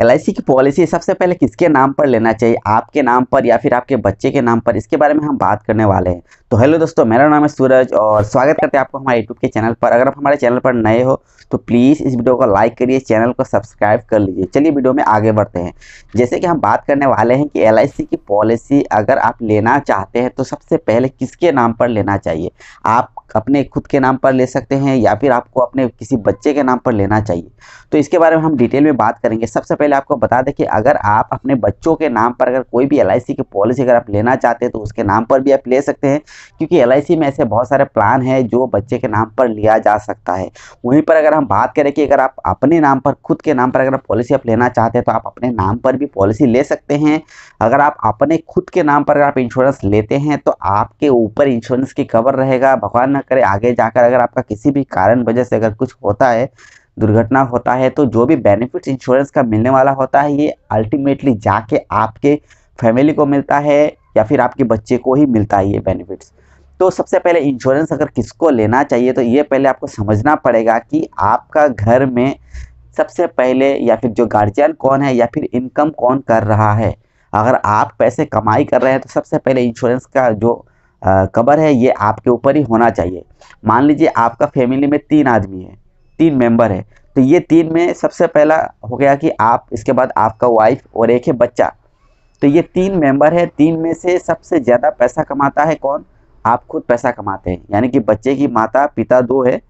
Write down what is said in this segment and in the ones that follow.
L की policy सबसे पहले किसके नाम पर लेना चाहिए आपके नाम पर या फिर आपके बच्चे के नाम पर इसके बारे में हम बात करने वाले हैं तो हेलो दोस्तों मेरा नाम है सूरज और स्वागत करते हैं आपको हमारे यूट्यूब के चैनल पर अगर आप हमारे चैनल पर नए हो तो प्लीज़ इस वीडियो को लाइक करिए चैनल को सब्सक्राइब कर लीजिए चलिए वीडियो में आगे बढ़ते हैं जैसे कि हम बात करने वाले हैं कि एल की पॉलिसी अगर आप लेना चाहते हैं तो सबसे पहले किसके नाम पर लेना चाहिए आप अपने खुद के नाम पर ले सकते हैं या फिर आपको अपने किसी बच्चे के नाम पर लेना चाहिए तो इसके बारे में हम डिटेल में बात करेंगे सबसे पहले पहले आपको बता दें कि अगर आप अपने बच्चों के नाम पर अगर कोई भी एल की पॉलिसी अगर आप लेना चाहते हैं तो उसके नाम पर भी आप ले सकते हैं क्योंकि एल में ऐसे बहुत सारे प्लान हैं जो बच्चे के नाम पर लिया जा सकता है वहीं पर अगर हम बात करें कि अगर आप अपने नाम पर खुद के नाम पर अगर पॉलिसी आप लेना चाहते हैं तो आप अपने नाम पर भी पॉलिसी ले सकते हैं अगर आप अपने खुद के नाम पर अगर आप इंश्योरेंस लेते हैं तो आपके ऊपर इंश्योरेंस की कवर रहेगा भगवान न करे आगे जाकर अगर आपका किसी भी कारण वजह से अगर कुछ होता है दुर्घटना होता है तो जो भी बेनिफिट्स इंश्योरेंस का मिलने वाला होता है ये अल्टीमेटली जाके आपके फैमिली को मिलता है या फिर आपके बच्चे को ही मिलता है ये बेनिफिट्स तो सबसे पहले इंश्योरेंस अगर किसको लेना चाहिए तो ये पहले आपको समझना पड़ेगा कि आपका घर में सबसे पहले या फिर जो गार्जियन कौन है या फिर इनकम कौन कर रहा है अगर आप पैसे कमाई कर रहे हैं तो सबसे पहले इंश्योरेंस का जो कवर है ये आपके ऊपर ही होना चाहिए मान लीजिए आपका फैमिली में तीन आदमी है तीन मेंबर है तो ये तीन में सबसे पहला हो गया कि आप इसके बाद आपका वाइफ और एक है बच्चा तो ये तीन मेंबर है तीन में से सबसे ज़्यादा पैसा कमाता है कौन आप खुद पैसा कमाते हैं यानी कि बच्चे की माता पिता दो है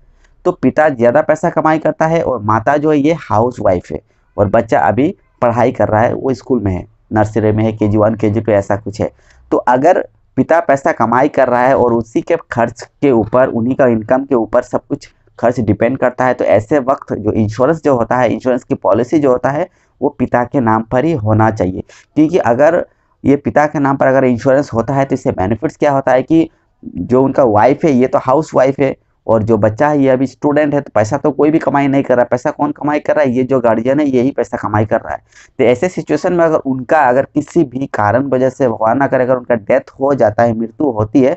तो पिता ज़्यादा पैसा कमाई करता है और माता जो है ये हाउस वाइफ है और बच्चा अभी पढ़ाई कर रहा है वो स्कूल में है नर्सरी में है के जी वन के जी टू ऐसा कुछ है तो अगर पिता पैसा कमाई कर रहा है और उसी के खर्च के ऊपर उन्हीं का इनकम के ऊपर सब कुछ खर्च डिपेंड करता है तो ऐसे वक्त जो इंश्योरेंस जो होता है इंश्योरेंस की पॉलिसी जो होता है वो पिता के नाम पर ही होना चाहिए क्योंकि अगर ये पिता के नाम पर अगर इंश्योरेंस होता है तो इससे बेनिफिट्स क्या होता है कि जो उनका वाइफ है ये तो हाउस वाइफ है और जो बच्चा है ये अभी स्टूडेंट है तो पैसा तो कोई भी कमाई नहीं कर रहा है पैसा कौन कमाई कर रहा है ये जो गार्जियन है यही पैसा कमाई कर रहा है तो ऐसे सिचुएशन में अगर उनका अगर किसी भी कारण वजह से भगवान ना करे अगर उनका डेथ हो जाता है मृत्यु होती है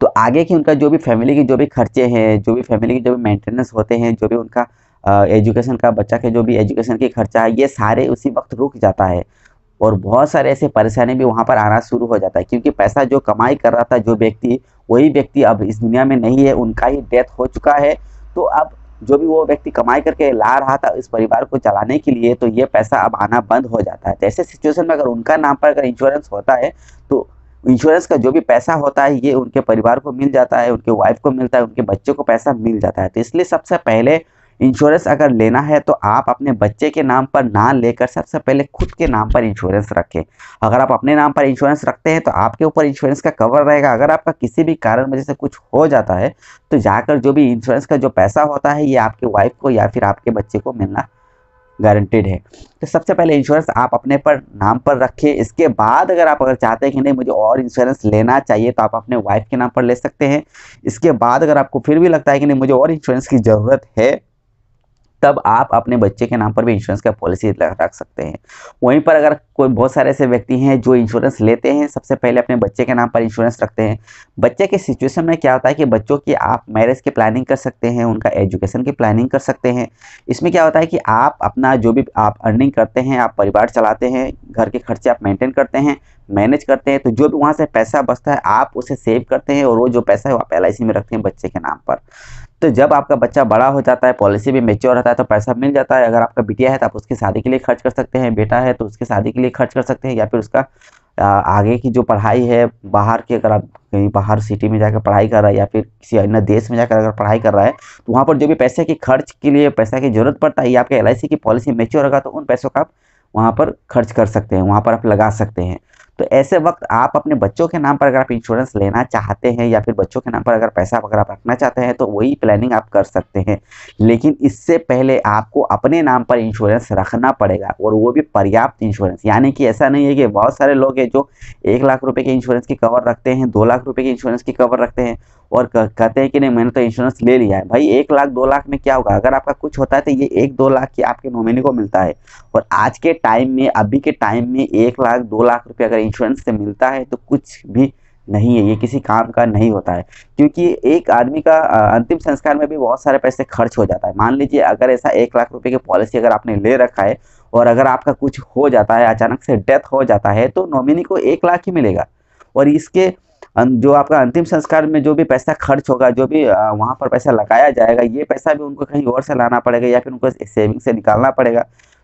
तो आगे की उनका जो भी फैमिली के जो भी खर्चे हैं जो भी फैमिली के जो भी मेंटेनेंस होते हैं जो भी उनका एजुकेशन का बच्चा के जो भी एजुकेशन की खर्चा है ये सारे उसी वक्त रुक जाता है और बहुत सारे ऐसे परेशानी भी वहाँ पर आना शुरू हो जाता है क्योंकि पैसा जो कमाई कर रहा था जो व्यक्ति वही व्यक्ति अब इस दुनिया में नहीं है उनका ही डेथ हो चुका है तो अब जो भी वो व्यक्ति कमाई करके ला रहा था इस परिवार को चलाने के लिए तो ये पैसा अब आना बंद हो जाता है जैसे सिचुएशन में अगर उनका नाम पर अगर इंश्योरेंस होता है तो इंश्योरेंस का जो भी पैसा होता है ये उनके परिवार को मिल जाता है उनके वाइफ को मिलता है उनके बच्चे को पैसा मिल जाता है तो इसलिए सबसे पहले इंश्योरेंस अगर लेना है तो आप अपने बच्चे के नाम पर ना लेकर सबसे पहले खुद के नाम पर इंश्योरेंस रखें अगर आप अपने नाम पर इंश्योरेंस रखते हैं तो आपके ऊपर इंश्योरेंस का कवर रहेगा अगर आपका किसी भी कारण वजह से कुछ हो जाता है तो जाकर जो भी इंश्योरेंस का जो पैसा होता है ये आपके वाइफ को या फिर आपके बच्चे को मिलना गारंटेड है तो सबसे पहले इंश्योरेंस आप अपने पर नाम पर रखें इसके बाद अगर आप अगर चाहते हैं कि नहीं मुझे और इंश्योरेंस लेना चाहिए तो आप अपने वाइफ के नाम पर ले सकते हैं इसके बाद अगर आपको फिर भी लगता है कि नहीं मुझे और इंश्योरेंस की ज़रूरत है तब आप अपने बच्चे के नाम पर भी इंश्योरेंस का पॉलिसी रख सकते हैं वहीं पर अगर कोई बहुत सारे ऐसे व्यक्ति हैं जो इंश्योरेंस लेते हैं सबसे पहले अपने बच्चे के नाम पर इंश्योरेंस रखते हैं बच्चे के सिचुएशन में क्या होता है कि बच्चों की आप मैरिज की प्लानिंग कर सकते हैं उनका एजुकेशन की प्लानिंग कर सकते हैं इसमें क्या होता है कि आप अपना जो भी आप अर्निंग करते हैं आप परिवार चलाते हैं घर के खर्चे आप मेंटेन करते हैं मैनेज करते हैं तो जो भी वहाँ से पैसा बचता है आप उसे सेव करते हैं और वो जो पैसा है वो आप एल में रखते हैं बच्चे के नाम पर तो जब आपका बच्चा बड़ा हो जाता है पॉलिसी भी मेच्योर रहता है तो पैसा मिल जाता है अगर आपका बिटिया है तो आप उसकी शादी के लिए खर्च कर सकते हैं बेटा है तो उसकी शादी के लिए खर्च कर सकते हैं या फिर उसका आगे की जो पढ़ाई है बाहर की अगर आप कहीं बाहर सिटी में जाकर पढ़ाई कर रहा है या फिर किसी अन्य देश में जाकर अगर पढ़ाई कर रहा है तो वहाँ पर जो भी पैसे की खर्च के लिए पैसा की जरूरत पड़ता है या आपके एल की पॉलिसी मेच्योर होगा तो उन पैसों का आप वहाँ पर खर्च कर सकते हैं वहाँ पर आप लगा सकते हैं तो ऐसे वक्त आप अपने बच्चों के नाम पर अगर आप इंश्योरेंस लेना चाहते हैं या फिर बच्चों के नाम पर अगर पैसा अगर आप रखना चाहते हैं तो वही प्लानिंग आप कर सकते हैं लेकिन इससे पहले आपको अपने नाम पर इंश्योरेंस रखना पड़ेगा और वो भी पर्याप्त इंश्योरेंस यानी कि ऐसा नहीं है कि बहुत सारे लोग हैं जो एक लाख रुपये के इंश्योरेंस की कवर रखते हैं दो लाख रुपये के इंश्योरेंस की कवर रखते हैं और कहते हैं कि नहीं मैंने तो इंश्योरेंस ले लिया है भाई एक लाख दो लाख में क्या होगा अगर आपका कुछ होता है तो ये एक दो लाख की आपके नॉमिनी को मिलता है और आज के टाइम में अभी के टाइम में एक लाख दो लाख रुपये अगर इंश्योरेंस से मिलता है तो कुछ भी नहीं है ये किसी काम का नहीं होता है क्योंकि एक आदमी का अंतिम संस्कार में भी बहुत सारे पैसे खर्च हो जाता है मान लीजिए अगर ऐसा एक लाख रुपए की पॉलिसी अगर आपने ले रखा है और अगर आपका कुछ हो जाता है अचानक से डेथ हो जाता है तो नॉमिनी को एक लाख ही मिलेगा और इसके अं, जो आपका अंतिम संस्कार में जो भी पैसा खर्च होगा जो भी वहाँ पर पैसा लगाया जाएगा ये पैसा भी उनको कहीं और से लाना पड़ेगा या फिर उनको सेविंग से निकालना पड़ेगा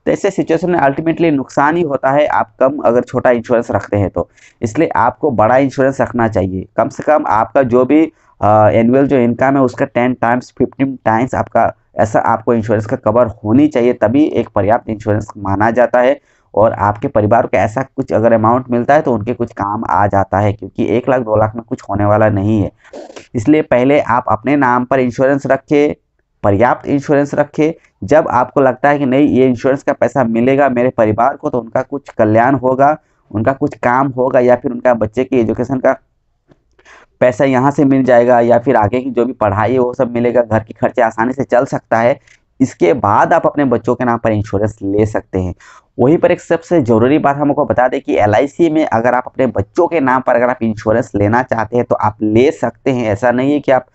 तो ऐसे सिचुएशन में अल्टीमेटली नुकसान ही होता है आप कम अगर छोटा इंश्योरेंस रखते हैं तो इसलिए आपको बड़ा इंश्योरेंस रखना चाहिए कम से कम आपका जो भी एनुअल जो इनकम है उसका टेन टाइम्स फिफ्टीन टाइम्स आपका ऐसा आपको इंश्योरेंस का कवर होनी चाहिए तभी एक पर्याप्त इंश्योरेंस माना जाता है और आपके परिवार को ऐसा कुछ अगर अमाउंट मिलता है तो उनके कुछ काम आ जाता है क्योंकि एक लाख दो लाख में कुछ होने वाला नहीं है इसलिए पहले आप अपने नाम पर इंश्योरेंस रखें पर्याप्त इंश्योरेंस रखें जब आपको लगता है कि नहीं ये इंश्योरेंस का पैसा मिलेगा मेरे परिवार को तो उनका कुछ कल्याण होगा उनका कुछ काम होगा या फिर उनका बच्चे की एजुकेशन का पैसा यहाँ से मिल जाएगा या फिर आगे की जो भी पढ़ाई है वो सब मिलेगा घर के खर्चे आसानी से चल सकता है इसके बाद आप अपने बच्चों के नाम पर इंश्योरेंस ले सकते हैं वहीं पर एक सबसे ज़रूरी बात हमको बता दें कि एल में अगर आप अपने बच्चों के नाम पर अगर आप इंश्योरेंस लेना चाहते हैं तो आप ले सकते हैं ऐसा नहीं है कि आप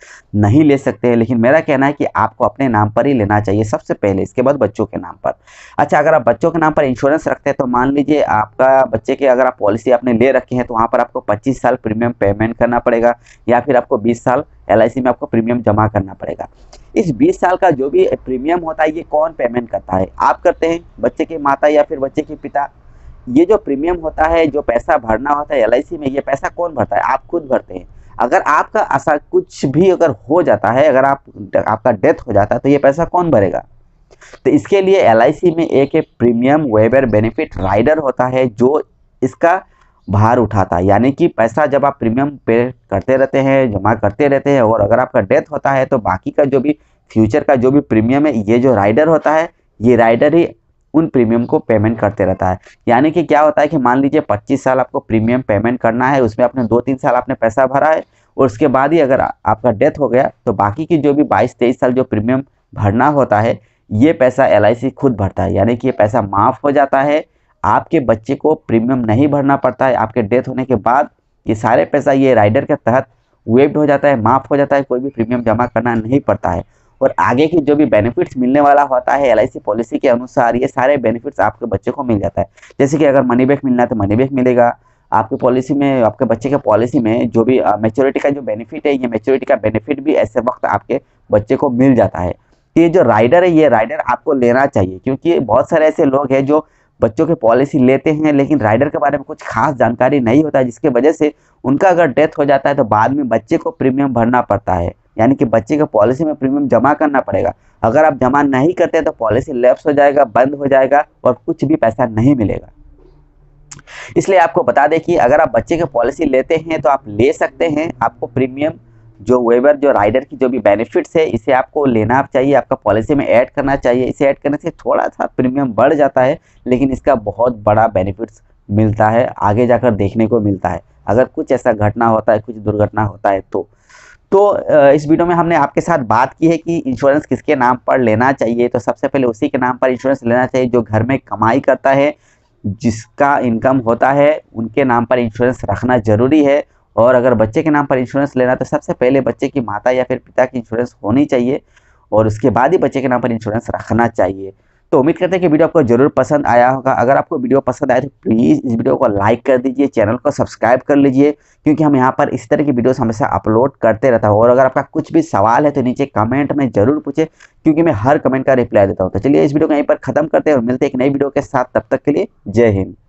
नहीं ले सकते हैं लेकिन मेरा कहना है कि आपको अपने नाम पर ही लेना चाहिए सबसे पहले इसके बाद बच्चों के नाम पर अच्छा अगर आप बच्चों के नाम पर इंश्योरेंस रखते हैं तो मान लीजिए आपका बच्चे की अगर आप पॉलिसी आपने ले रखी है तो वहाँ पर आपको पच्चीस साल प्रीमियम पेमेंट करना पड़ेगा या फिर आपको बीस साल एल में आपको प्रीमियम जमा करना पड़ेगा इस 20 साल का जो भी प्रीमियम होता है ये कौन पेमेंट करता है आप करते हैं बच्चे के माता या फिर बच्चे के पिता ये जो प्रीमियम होता है जो पैसा भरना होता है एल में ये पैसा कौन भरता है आप खुद भरते हैं अगर आपका ऐसा कुछ भी अगर हो जाता है अगर आप आपका डेथ हो जाता है तो ये पैसा कौन भरेगा तो इसके लिए एल में एक प्रीमियम वेबर बेनिफिट राइडर होता है जो इसका भार उठाता है यानी कि पैसा जब आप प्रीमियम पे करते रहते हैं जमा करते रहते हैं और अगर आपका डेथ होता है तो बाकी का जो भी फ्यूचर का जो भी प्रीमियम है ये जो राइडर होता है ये राइडर ही उन प्रीमियम को पेमेंट करते रहता है यानी कि क्या होता है कि मान लीजिए पच्चीस साल आपको प्रीमियम पेमेंट करना है उसमें आपने दो तीन साल आपने पैसा भरा है और उसके बाद ही अगर आपका डेथ हो गया तो बाकी की जो भी बाईस तेईस साल जो प्रीमियम भरना होता है ये पैसा एल खुद भरता है यानी कि ये पैसा माफ़ हो जाता है आपके बच्चे को प्रीमियम नहीं भरना पड़ता है आपके डेथ होने के बाद ये सारे पैसा ये राइडर के तहत वेब्ड हो जाता है माफ़ हो जाता है कोई भी प्रीमियम जमा करना नहीं पड़ता है और आगे की जो भी बेनिफिट्स मिलने वाला होता है एल पॉलिसी के अनुसार ये सारे बेनिफिट्स आपके बच्चे को मिल जाता है जैसे कि अगर मनी बैक मिलना है तो मनी बैक मिलेगा आपकी पॉलिसी में आपके बच्चे के पॉलिसी में जो भी मेच्योरिटी का जो बेनिफिट है ये मेच्योरिटी का बेनिफिट भी ऐसे वक्त आपके बच्चे को मिल जाता है तो ये जो राइडर है ये राइडर आपको लेना चाहिए क्योंकि बहुत सारे ऐसे लोग हैं जो बच्चों के पॉलिसी लेते हैं लेकिन राइडर के बारे में कुछ खास जानकारी नहीं होता जिसके वजह से उनका अगर डेथ हो जाता है तो बाद में बच्चे को प्रीमियम भरना पड़ता है यानी कि बच्चे के पॉलिसी में प्रीमियम जमा करना पड़ेगा अगर आप जमा नहीं करते तो पॉलिसी लेप्स हो जाएगा बंद हो जाएगा और कुछ भी पैसा नहीं मिलेगा इसलिए आपको बता दें कि अगर आप बच्चे के पॉलिसी लेते हैं तो आप ले सकते हैं आपको प्रीमियम जो वेबर जो राइडर की जो भी बेनिफिट्स है इसे आपको लेना चाहिए आपका पॉलिसी में ऐड करना चाहिए इसे ऐड करने से थोड़ा सा प्रीमियम बढ़ जाता है लेकिन इसका बहुत बड़ा बेनिफिट्स मिलता है आगे जाकर देखने को मिलता है अगर कुछ ऐसा घटना होता है कुछ दुर्घटना होता है तो तो इस वीडियो में हमने आपके साथ बात की है कि इंश्योरेंस किसके नाम पर लेना चाहिए तो सबसे पहले उसी के नाम पर इंश्योरेंस लेना चाहिए जो घर में कमाई करता है जिसका इनकम होता है उनके नाम पर इंश्योरेंस रखना ज़रूरी है और अगर बच्चे के नाम पर इंश्योरेंस लेना तो सबसे पहले बच्चे की माता या फिर पिता की इंश्योरेंस होनी चाहिए और उसके बाद ही बच्चे के नाम पर इंश्योरेंस रखना चाहिए तो उम्मीद करते हैं कि वीडियो आपको जरूर पसंद आया होगा अगर आपको वीडियो पसंद आए तो प्लीज़ इस वीडियो को लाइक कर दीजिए चैनल को सब्सक्राइब कर लीजिए क्योंकि हम यहाँ पर इस तरह की वीडियोस हमेशा अपलोड करते रहता हूँ और अगर आपका कुछ भी सवाल है तो नीचे कमेंट में जरूर पूछे क्योंकि मैं हर कमेंट का रिप्लाई देता हूँ तो चलिए इस वीडियो को यहीं पर खत्म करते हैं और मिलते हैं एक नई वीडियो के साथ तब तक के लिए जय हिंद